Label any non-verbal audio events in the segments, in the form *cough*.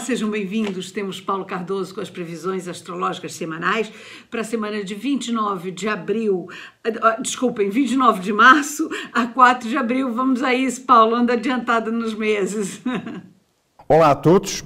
sejam bem-vindos. Temos Paulo Cardoso com as previsões astrológicas semanais para a semana de 29 de abril. Ah, ah, desculpem, 29 de março a 4 de abril. Vamos a isso, Paulo, anda adiantado nos meses. *laughs* Olá a todos.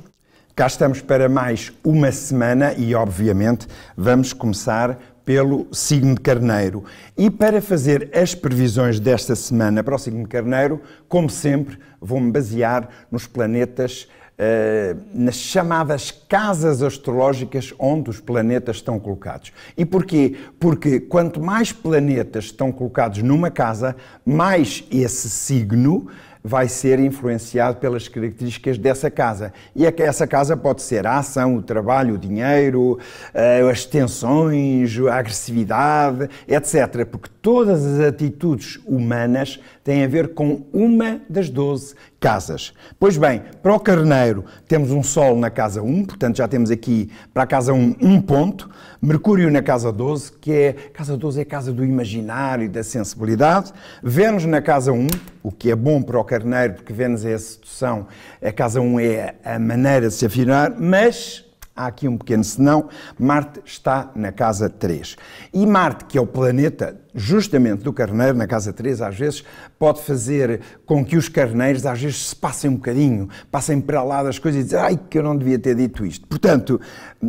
Cá estamos para mais uma semana e, obviamente, vamos começar pelo signo de Carneiro. E para fazer as previsões desta semana para o signo de Carneiro, como sempre, vou-me basear nos planetas eh, nas chamadas casas astrológicas onde os planetas estão colocados. E porquê? Porque quanto mais planetas estão colocados numa casa, mais esse signo vai ser influenciado pelas características dessa casa. E é essa casa pode ser a ação, o trabalho, o dinheiro, eh, as tensões, a agressividade, etc. Porque todas as atitudes humanas têm a ver com uma das 12 casas. Pois bem, para o carneiro temos um Sol na casa 1, portanto já temos aqui para a casa 1 um ponto, Mercúrio na casa 12, que é, casa 12 é a casa do imaginário, da sensibilidade, Vênus na casa 1, o que é bom para o carneiro, porque Vênus é a sedução, a casa 1 é a maneira de se afirmar, mas há aqui um pequeno senão, Marte está na casa 3. E Marte, que é o planeta justamente do carneiro, na casa 3, às vezes pode fazer com que os carneiros às vezes se passem um bocadinho, passem para lá das coisas e dizem, ai, que eu não devia ter dito isto. Portanto,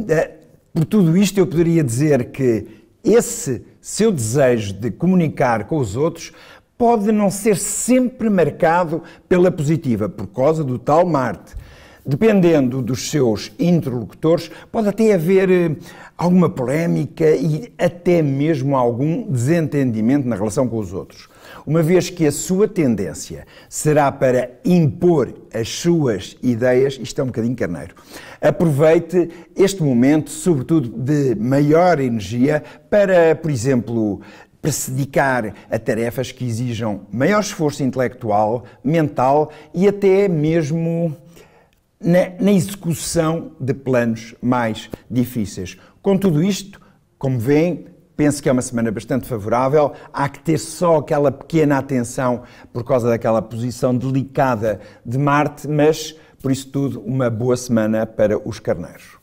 eh, por tudo isto eu poderia dizer que esse seu desejo de comunicar com os outros pode não ser sempre marcado pela positiva, por causa do tal Marte. Dependendo dos seus interlocutores, pode até haver eh, alguma polémica e até mesmo algum desentendimento na relação com os outros, uma vez que a sua tendência será para impor as suas ideias, isto é um bocadinho carneiro. Aproveite este momento, sobretudo de maior energia, para, por exemplo, para a tarefas que exijam maior esforço intelectual, mental e até mesmo na, na execução de planos mais difíceis. Com tudo isto, como veem, penso que é uma semana bastante favorável. Há que ter só aquela pequena atenção por causa daquela posição delicada de Marte, mas por isso tudo, uma boa semana para os carneiros.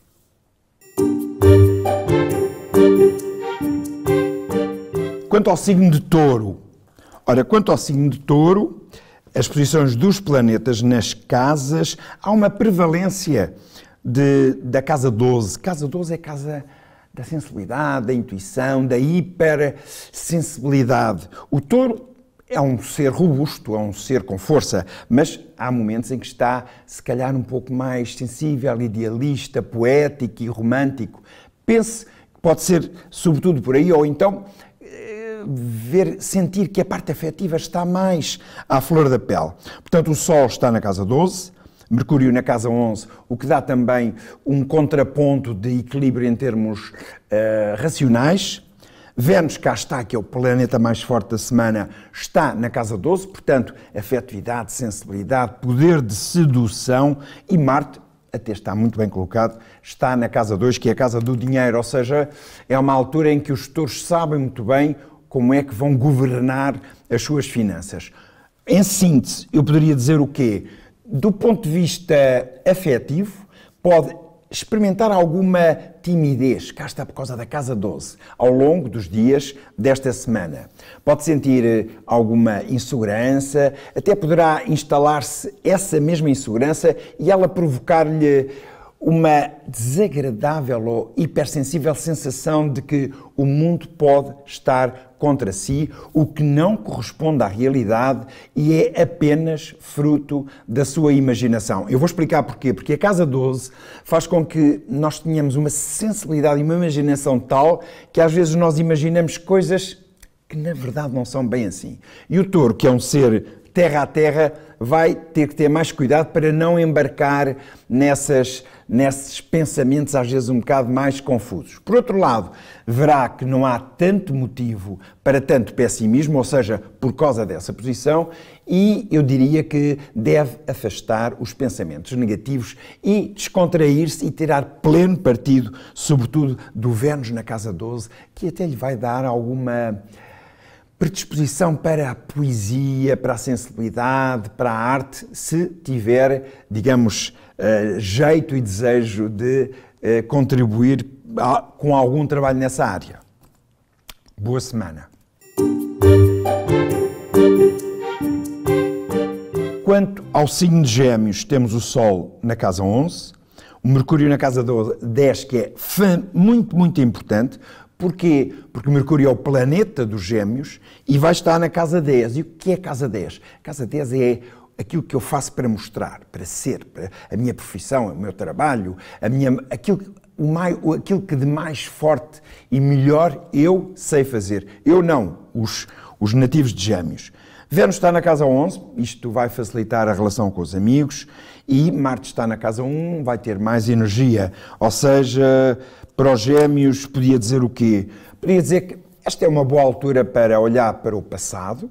Quanto ao signo de touro, ora, quanto ao signo de touro, as posições dos planetas nas casas, há uma prevalência de, da casa 12. Casa 12 é casa da sensibilidade, da intuição, da hipersensibilidade. O touro é um ser robusto, é um ser com força, mas há momentos em que está, se calhar, um pouco mais sensível, idealista, poético e romântico. Pense que pode ser sobretudo por aí, ou então ver, sentir que a parte afetiva está mais à flor da pele. Portanto, o Sol está na casa 12, Mercúrio na casa 11, o que dá também um contraponto de equilíbrio em termos uh, racionais. Vênus, cá está, que é o planeta mais forte da semana, está na casa 12, portanto, afetividade, sensibilidade, poder de sedução e Marte, até está muito bem colocado, está na casa 2, que é a casa do dinheiro, ou seja, é uma altura em que os gestores sabem muito bem como é que vão governar as suas finanças. Em síntese, eu poderia dizer o quê? Do ponto de vista afetivo, pode experimentar alguma timidez, cá está por causa da Casa 12, ao longo dos dias desta semana. Pode sentir eh, alguma insegurança, até poderá instalar-se essa mesma insegurança e ela provocar-lhe uma desagradável ou hipersensível sensação de que o mundo pode estar contra si o que não corresponde à realidade e é apenas fruto da sua imaginação. Eu vou explicar porquê. Porque a Casa 12 faz com que nós tenhamos uma sensibilidade e uma imaginação tal que às vezes nós imaginamos coisas que na verdade não são bem assim. E o touro, que é um ser terra a terra, vai ter que ter mais cuidado para não embarcar nessas nesses pensamentos às vezes um bocado mais confusos. Por outro lado, verá que não há tanto motivo para tanto pessimismo, ou seja, por causa dessa posição, e eu diria que deve afastar os pensamentos negativos e descontrair-se e tirar pleno partido, sobretudo do Vênus na casa 12, que até lhe vai dar alguma predisposição para a poesia, para a sensibilidade, para a arte, se tiver, digamos, eh, jeito e desejo de eh, contribuir com algum trabalho nessa área. Boa semana. Quanto ao signo de Gêmeos, temos o Sol na casa 11, o Mercúrio na casa 10, que é muito, muito importante. Porquê? Porque Mercúrio é o planeta dos gêmeos e vai estar na casa 10. E o que é casa 10? Casa 10 é aquilo que eu faço para mostrar, para ser, para a minha profissão, o meu trabalho, a minha, aquilo, o mais, aquilo que de mais forte e melhor eu sei fazer. Eu não, os, os nativos de gêmeos. Vênus está na casa 11, isto vai facilitar a relação com os amigos, e Marte está na casa 1, vai ter mais energia, ou seja, para os gêmeos podia dizer o quê? Podia dizer que esta é uma boa altura para olhar para o passado,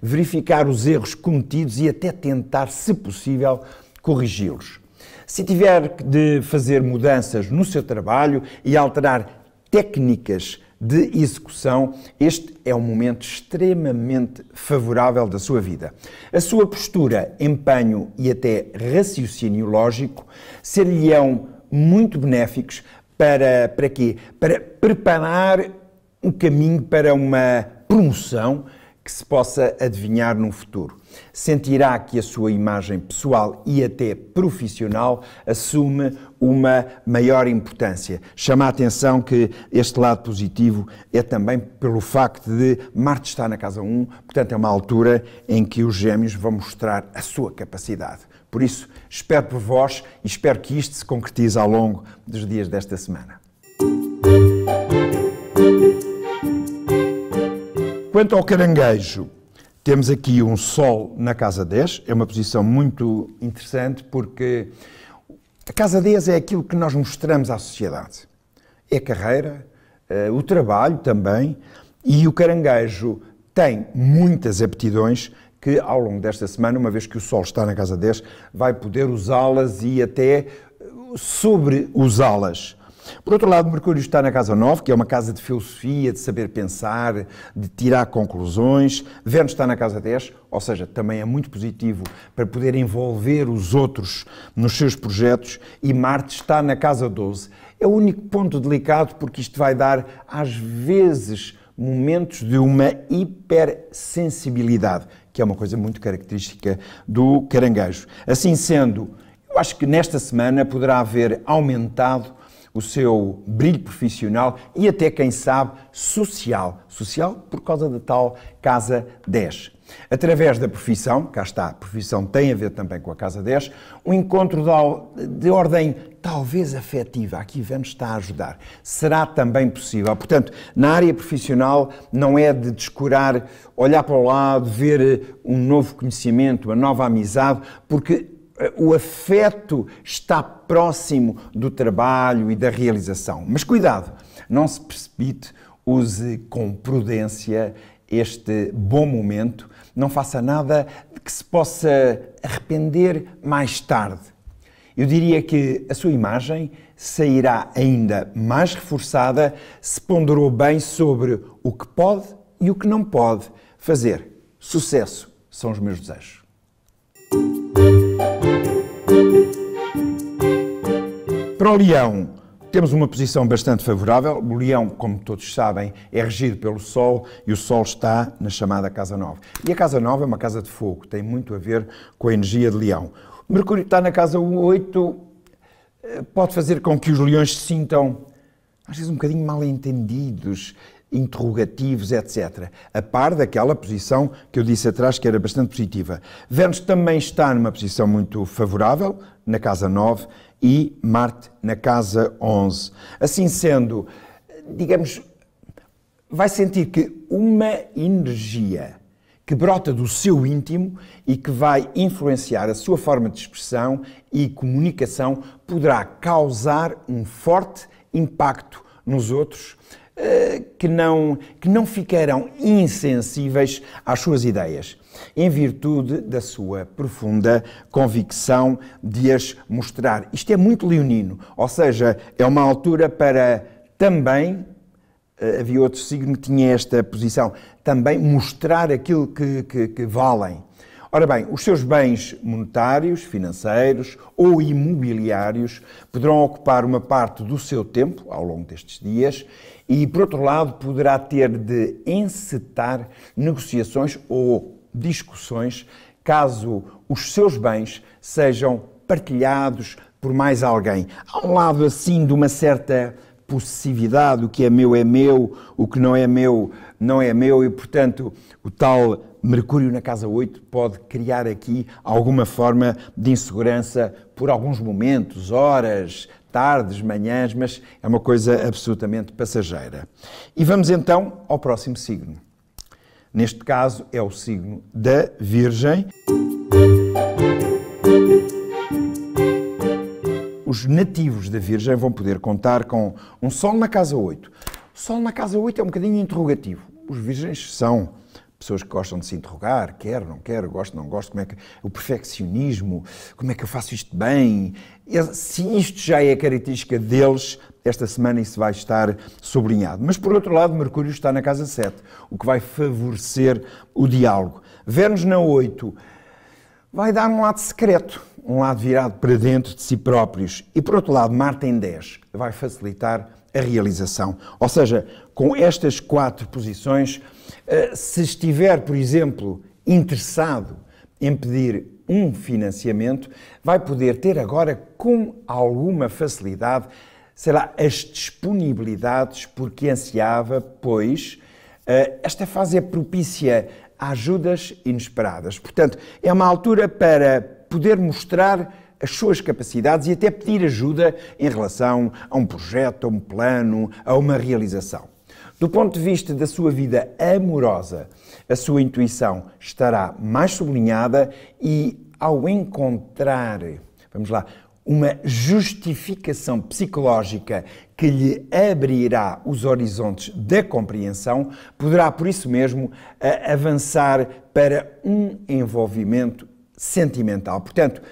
verificar os erros cometidos e até tentar, se possível, corrigi-los. Se tiver de fazer mudanças no seu trabalho e alterar técnicas de execução, este é um momento extremamente favorável da sua vida. A sua postura, empenho e até raciocínio lógico ser-lhe-ão muito benéficos para, para quê? Para preparar um caminho para uma promoção que se possa adivinhar no futuro. Sentirá que a sua imagem pessoal e até profissional assume uma maior importância. Chama a atenção que este lado positivo é também pelo facto de Marte estar na casa 1, portanto é uma altura em que os gêmeos vão mostrar a sua capacidade. Por isso, espero por vós e espero que isto se concretize ao longo dos dias desta semana. Quanto ao caranguejo, temos aqui um sol na casa 10, é uma posição muito interessante porque a casa 10 é aquilo que nós mostramos à sociedade. É a carreira, eh, o trabalho também, e o caranguejo tem muitas aptidões que ao longo desta semana, uma vez que o sol está na casa 10, vai poder usá-las e até eh, sobre usá-las. Por outro lado, Mercúrio está na casa 9, que é uma casa de filosofia, de saber pensar, de tirar conclusões. Vênus está na casa 10, ou seja, também é muito positivo para poder envolver os outros nos seus projetos. E Marte está na casa 12. É o único ponto delicado porque isto vai dar, às vezes, momentos de uma hipersensibilidade, que é uma coisa muito característica do caranguejo. Assim sendo, eu acho que nesta semana poderá haver aumentado o seu brilho profissional e até, quem sabe, social. Social por causa da tal Casa 10. Através da profissão, cá está, a profissão tem a ver também com a Casa 10, um encontro de ordem talvez afetiva, aqui Vamos está a ajudar, será também possível. Portanto, na área profissional não é de descurar, olhar para o lado, ver eh, um novo conhecimento, uma nova amizade, porque eh, o afeto está próximo do trabalho e da realização. Mas cuidado, não se precipite, use com prudência este bom momento não faça nada de que se possa arrepender mais tarde. Eu diria que a sua imagem sairá ainda mais reforçada se ponderou bem sobre o que pode e o que não pode fazer. Sucesso são os meus desejos. Para o leão, temos uma posição bastante favorável. O Leão, como todos sabem, é regido pelo Sol e o Sol está na chamada Casa Nova. E a Casa Nova é uma casa de fogo, tem muito a ver com a energia de Leão. Mercúrio está na Casa 8, eh, pode fazer com que os leões se sintam, às vezes, um bocadinho mal entendidos interrogativos, etc. A par daquela posição que eu disse atrás que era bastante positiva. Vênus também está numa posição muito favorável, na casa 9, e Marte na casa 11. Assim sendo, digamos, vai sentir que uma energia que brota do seu íntimo e que vai influenciar a sua forma de expressão e comunicação poderá causar um forte impacto nos outros eh, que não, que não ficarão insensíveis às suas ideias, em virtude da sua profunda convicção de as mostrar. Isto é muito leonino, ou seja, é uma altura para também. Eh, havia outro signo que tinha esta posição, também mostrar aquilo que, que, que valem, Ora bem, os seus bens monetários, financeiros ou imobiliários poderão ocupar uma parte do seu tempo ao longo destes dias e, por outro lado, poderá ter de encetar negociações ou discussões caso os seus bens sejam partilhados por mais alguém. Há um lado assim de uma certa possessividade, o que é meu é meu, o que não é meu não é meu e, portanto, o tal Mercúrio na casa 8 pode criar aqui alguma forma de insegurança por alguns momentos, horas, tardes, manhãs, mas é uma coisa absolutamente passageira. E vamos então ao próximo signo. Neste caso é o signo da Virgem. Os nativos da Virgem vão poder contar com um Sol na casa 8. O Sol na casa 8 é um bocadinho interrogativo. Os Virgens são pessoas que gostam de se interrogar, quero, não quero, gosto, não gosto, como é que o perfeccionismo, como é que eu faço isto bem? Se isto já é característica deles, esta semana isso vai estar sublinhado. Mas por outro lado, Mercúrio está na casa 7, o que vai favorecer o diálogo. Vênus na 8 vai dar um lado secreto, um lado virado para dentro de si próprios. E por outro lado, Marte em 10 vai facilitar a realização. Ou seja, com estas quatro posições, eh, se estiver, por exemplo, interessado em pedir um financiamento, vai poder ter agora com alguma facilidade, sei lá, as disponibilidades porque ansiava, pois eh, esta fase é propícia a ajudas inesperadas. Portanto, é uma altura para poder mostrar as suas capacidades e até pedir ajuda em relação a um projeto, a um plano, a uma realização. Do ponto de vista da sua vida amorosa, a sua intuição estará mais sublinhada e, ao encontrar, vamos lá, uma justificação psicológica que lhe abrirá os horizontes da compreensão, poderá, por isso mesmo, avançar para um envolvimento sentimental. Portanto,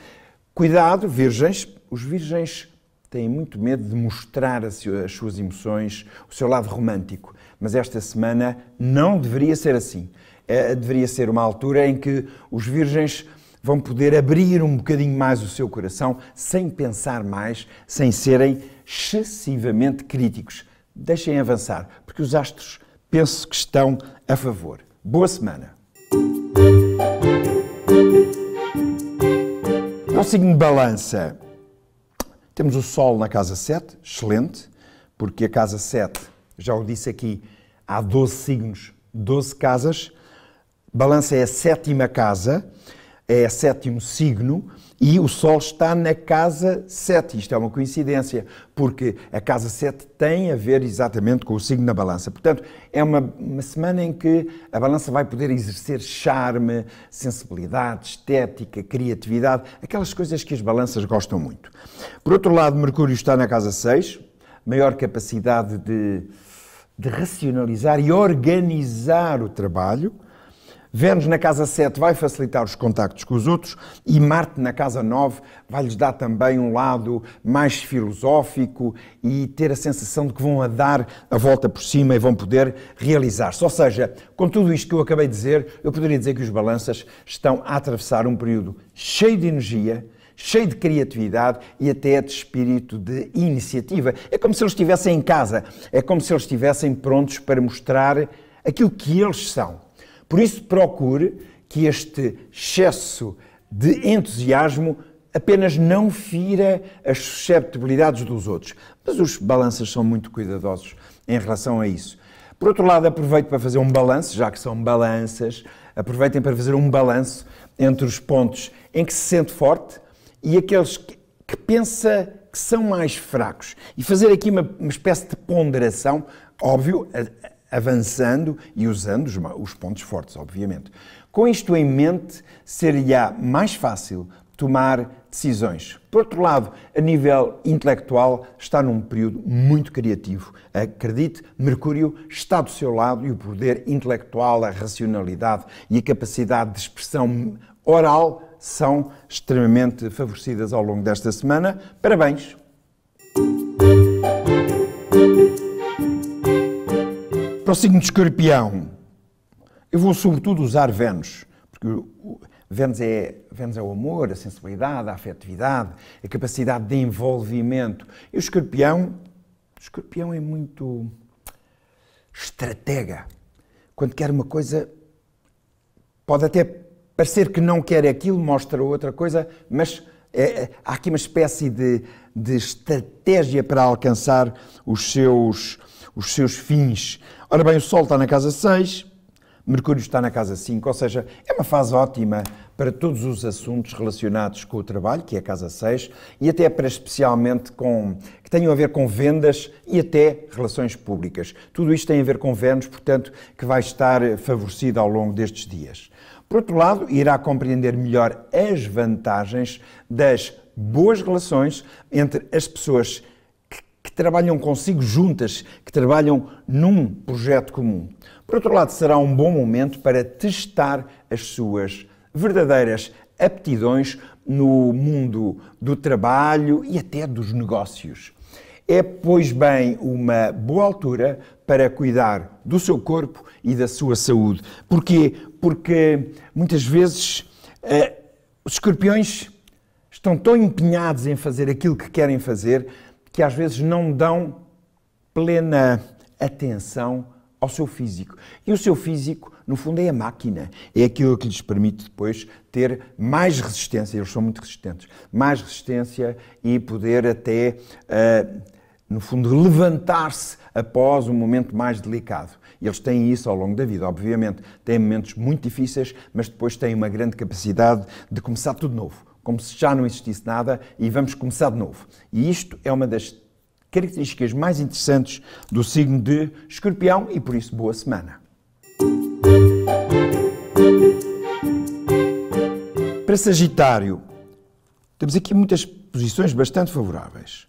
cuidado, virgens, os virgens têm muito medo de mostrar as suas emoções, o seu lado romântico. Mas esta semana não deveria ser assim. É, deveria ser uma altura em que os virgens vão poder abrir um bocadinho mais o seu coração sem pensar mais, sem serem excessivamente críticos. Deixem avançar, porque os astros penso que estão a favor. Boa semana! o signo de balança. Temos o Sol na casa 7, excelente, porque a casa 7, já o disse aqui, há 12 signos, 12 casas. Balança é a sétima casa é sétimo signo e o Sol está na casa 7. Isto é uma coincidência, porque a casa 7 tem a ver exatamente com o signo da balança. Portanto, é uma, uma semana em que a balança vai poder exercer charme, sensibilidade, estética, criatividade, aquelas coisas que as balanças gostam muito. Por outro lado, Mercúrio está na casa 6, maior capacidade de de racionalizar e organizar o trabalho, Vênus na casa 7 vai facilitar os contactos com os outros e Marte na casa 9 vai-lhes dar também um lado mais filosófico e ter a sensação de que vão a dar a volta por cima e vão poder realizar-se. Ou seja, com tudo isto que eu acabei de dizer, eu poderia dizer que os balanças estão a atravessar um período cheio de energia, cheio de criatividade e até de espírito de iniciativa. É como se eles estivessem em casa, é como se eles estivessem prontos para mostrar aquilo que eles são. Por isso, procure que este excesso de entusiasmo apenas não fira as susceptibilidades dos outros. Mas os balanças são muito cuidadosos em relação a isso. Por outro lado, aproveito para fazer um balanço, já que são balanças, aproveitem para fazer um balanço entre os pontos em que se sente forte e aqueles que, que pensa que são mais fracos. E fazer aqui uma, uma espécie de ponderação, óbvio, a, avançando e usando os, os pontos fortes, obviamente. Com isto em mente, seria mais fácil tomar decisões. Por outro lado, a nível intelectual, está num período muito criativo. Acredite, Mercúrio está do seu lado e o poder intelectual, a racionalidade e a capacidade de expressão oral são extremamente favorecidas ao longo desta semana. Parabéns! o signo de escorpião, eu vou sobretudo usar Vênus, porque Vênus é, Vênus é o amor, a sensibilidade, a afetividade, a capacidade de envolvimento. E o escorpião, o escorpião é muito estratega. Quando quer uma coisa, pode até parecer que não quer aquilo, mostra outra coisa, mas é, é há aqui uma espécie de, de estratégia para alcançar os seus os seus fins. Ora bem, o Sol está na casa 6, Mercúrio está na casa 5, ou seja, é uma fase ótima para todos os assuntos relacionados com o trabalho, que é a casa 6, e até para especialmente com que tenham a ver com vendas e até relações públicas. Tudo isto tem a ver com Vênus, portanto, que vai estar favorecido ao longo destes dias. Por outro lado, irá compreender melhor as vantagens das boas relações entre as pessoas trabalham consigo juntas, que trabalham num projeto comum. Por outro lado, será um bom momento para testar as suas verdadeiras aptidões no mundo do trabalho e até dos negócios. É, pois bem, uma boa altura para cuidar do seu corpo e da sua saúde. Porquê? Porque muitas vezes uh, os escorpiões estão tão empenhados em fazer aquilo que querem fazer que às vezes não dão plena atenção ao seu físico. E o seu físico, no fundo, é a máquina. É aquilo que lhes permite depois ter mais resistência. Eles são muito resistentes. Mais resistência e poder até, uh, no fundo, levantar-se após um momento mais delicado. Eles têm isso ao longo da vida, obviamente. Têm momentos muito difíceis, mas depois têm uma grande capacidade de começar tudo novo como se já não existisse nada e vamos começar de novo. E isto é uma das características mais interessantes do signo de Escorpião e por isso boa semana. Para Sagitário, temos aqui muitas posições bastante favoráveis.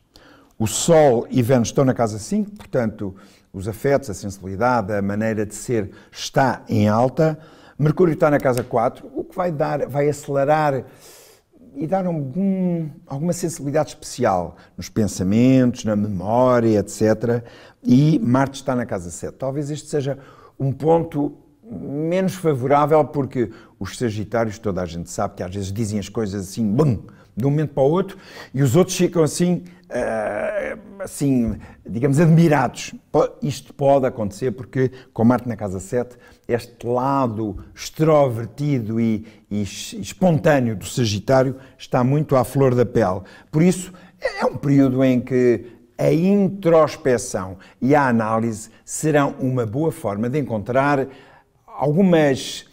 O Sol e Vênus estão na casa 5, portanto, os afetos, a sensibilidade, a maneira de ser está em alta. Mercúrio está na casa 4, o que vai dar, vai acelerar e dar algum, alguma sensibilidade especial nos pensamentos, na memória, etc. E Marte está na casa 7. Talvez este seja um ponto menos favorável, porque os Sagitários, toda a gente sabe que às vezes dizem as coisas assim, bum, de um momento para o outro, e os outros ficam assim, ah, assim, digamos, admirados. Isto pode acontecer porque, com Marte na Casa 7, este lado extrovertido e, e espontâneo do Sagitário está muito à flor da pele. Por isso, é um período em que a introspeção e a análise serão uma boa forma de encontrar algumas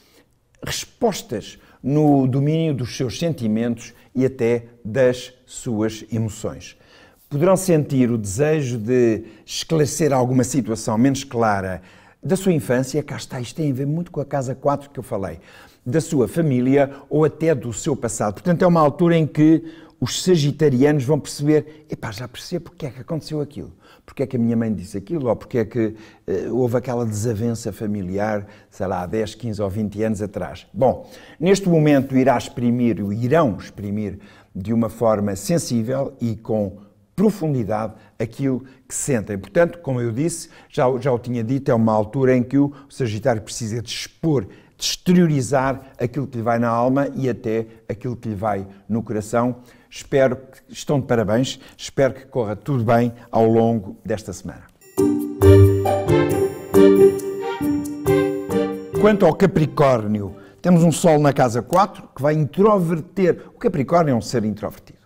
respostas no domínio dos seus sentimentos e até das suas emoções. Poderão sentir o desejo de esclarecer alguma situação menos clara da sua infância, cá está, isto tem a ver muito com a casa 4 que eu falei, da sua família ou até do seu passado. Portanto, é uma altura em que os sagitarianos vão perceber, epá, já percebo porque é que aconteceu aquilo porque é que a minha mãe disse aquilo, ou porque é que uh, houve aquela desavença familiar, sei lá, há 10, 15 ou 20 anos atrás. Bom, neste momento irá exprimir, irão exprimir de uma forma sensível e com profundidade aquilo que sentem. Portanto, como eu disse, já, já o tinha dito, é uma altura em que o Sagitário precisa de expor, de exteriorizar aquilo que lhe vai na alma e até aquilo que lhe vai no coração Espero que estão de parabéns, espero que corra tudo bem ao longo desta semana. Quanto ao Capricórnio, temos um Sol na casa 4 que vai introverter. O Capricórnio é um ser introvertido.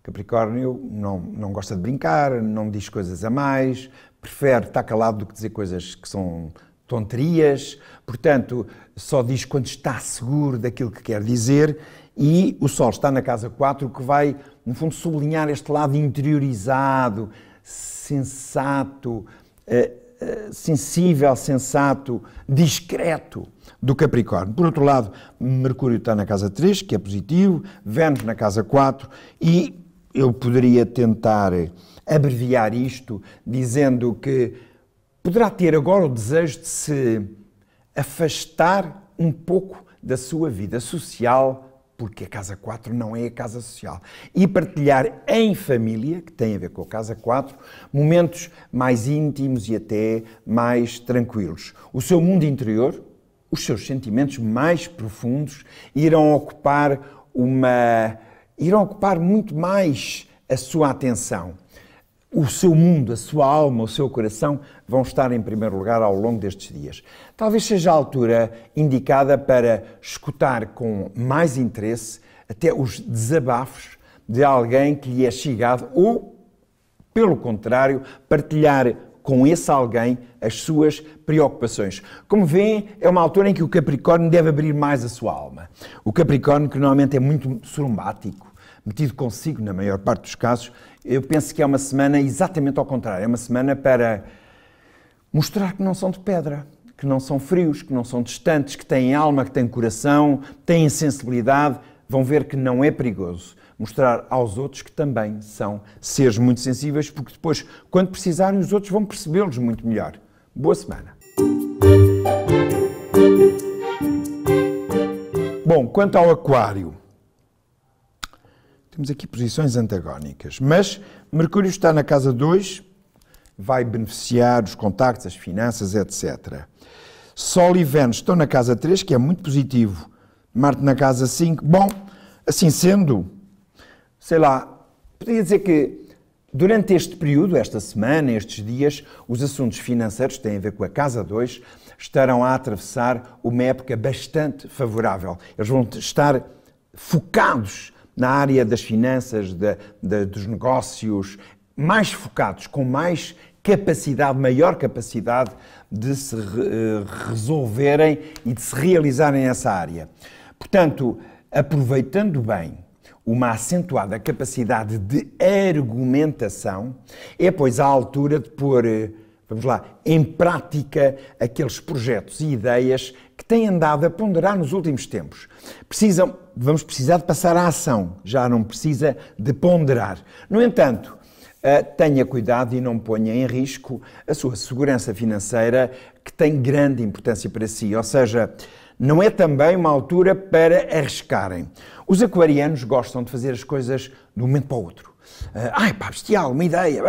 O Capricórnio não, não gosta de brincar, não diz coisas a mais, prefere estar calado do que dizer coisas que são tonterias, portanto, só diz quando está seguro daquilo que quer dizer e o Sol está na casa 4, que vai, no fundo, sublinhar este lado interiorizado, sensato, eh, eh, sensível, sensato, discreto do Capricórnio. Por outro lado, Mercúrio está na casa 3, que é positivo, Vênus na casa 4, e eu poderia tentar abreviar isto dizendo que poderá ter agora o desejo de se afastar um pouco da sua vida social porque a casa 4 não é a casa social. E partilhar em família, que tem a ver com a casa 4, momentos mais íntimos e até mais tranquilos. O seu mundo interior, os seus sentimentos mais profundos irão ocupar uma irão ocupar muito mais a sua atenção o seu mundo, a sua alma, o seu coração vão estar em primeiro lugar ao longo destes dias. Talvez seja a altura indicada para escutar com mais interesse até os desabafos de alguém que lhe é chegado ou, pelo contrário, partilhar com esse alguém as suas preocupações. Como veem, é uma altura em que o Capricórnio deve abrir mais a sua alma. O Capricórnio, que normalmente é muito surumbático, metido consigo na maior parte dos casos, eu penso que é uma semana exatamente ao contrário. É uma semana para mostrar que não são de pedra, que não são frios, que não são distantes, que têm alma, que têm coração, têm sensibilidade. Vão ver que não é perigoso. Mostrar aos outros que também são seres muito sensíveis, porque depois, quando precisarem, os outros vão percebê-los muito melhor. Boa semana. Bom, quanto ao Aquário. Temos aqui posições antagónicas. Mas Mercúrio está na casa 2, vai beneficiar os contactos, as finanças, etc. Sol e Vênus estão na casa 3, que é muito positivo. Marte na casa 5. Bom, assim sendo, sei lá, podia dizer que durante este período, esta semana, estes dias, os assuntos financeiros que têm a ver com a casa 2 estarão a atravessar uma época bastante favorável. Eles vão estar focados na área das finanças, de, de, dos negócios, mais focados, com mais capacidade, maior capacidade de se eh, resolverem e de se realizarem nessa área. Portanto, aproveitando bem uma acentuada capacidade de argumentação, é, pois, a altura de pôr eh, vamos lá, em prática aqueles projetos e ideias que têm andado a ponderar nos últimos tempos. Precisam, vamos precisar de passar à ação, já não precisa de ponderar. No entanto, eh, tenha cuidado e não ponha em risco a sua segurança financeira, que tem grande importância para si. Ou seja, não é também uma altura para arriscarem. Os aquarianos gostam de fazer as coisas de um momento para o outro. Eh, Ai, pá, bestial, é uma ideia.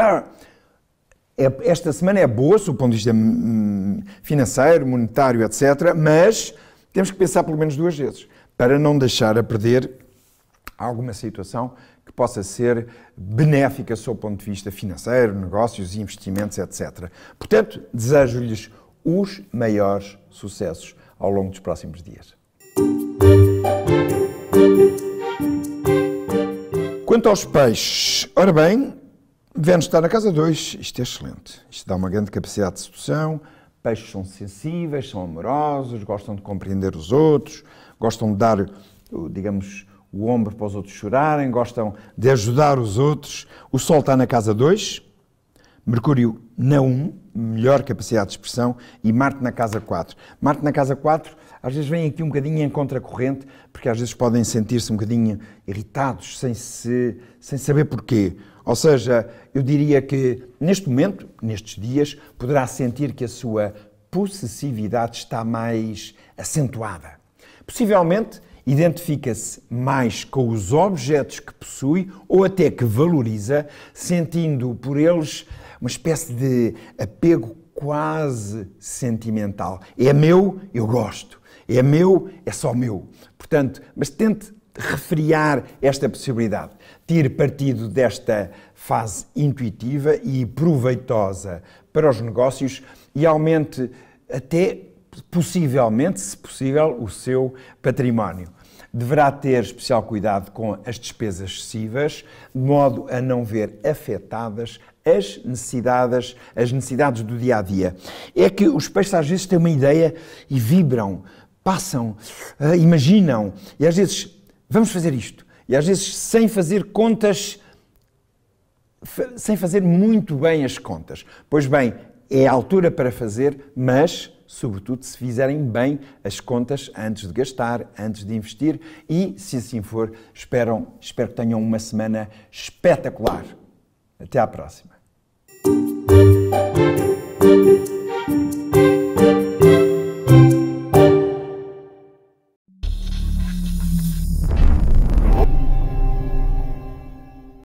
É, esta semana é boa, sob o ponto de vista hum, financeiro, monetário, etc., mas temos que pensar pelo menos duas vezes, para não deixar a perder alguma situação que possa ser benéfica sob o ponto de vista financeiro, negócios, investimentos, etc. Portanto, desejo-lhes os maiores sucessos ao longo dos próximos dias. Quanto aos peixes, ora bem, Vênus está na casa 2, isto é excelente. Isto dá uma grande capacidade de sedução. Peixes são sensíveis, são amorosos, gostam de compreender os outros, gostam de dar, digamos, o ombro para os outros chorarem, gostam de ajudar os outros. O Sol está na casa 2, Mercúrio na 1, um, melhor capacidade de expressão, e Marte na casa 4. Marte na casa 4, às vezes vem aqui um bocadinho em contracorrente, porque às vezes podem sentir-se um bocadinho irritados, sem, se, sem saber porquê. Ou seja, eu diria que neste momento, nestes dias, poderá sentir que a sua possessividade está mais acentuada. Possivelmente, identifica-se mais com os objetos que possui ou até que valoriza, sentindo por eles uma espécie de apego quase sentimental. É meu, eu gosto. É meu, é só meu. Portanto, mas tente refriar esta possibilidade tire partido desta fase intuitiva e proveitosa para os negócios e aumente até possivelmente, se possível, o seu património. Deverá ter especial cuidado com as despesas excessivas, de modo a não ver afetadas as necessidades, as necessidades do dia a dia. É que os peixes às vezes têm uma ideia e vibram, passam, ah, imaginam, e às vezes vamos fazer isto, e às vezes sem fazer contas, sem fazer muito bem as contas. Pois bem, é a altura para fazer, mas, sobretudo, se fizerem bem as contas antes de gastar, antes de investir e, se assim for, esperam, espero que tenham uma semana espetacular. Até à próxima.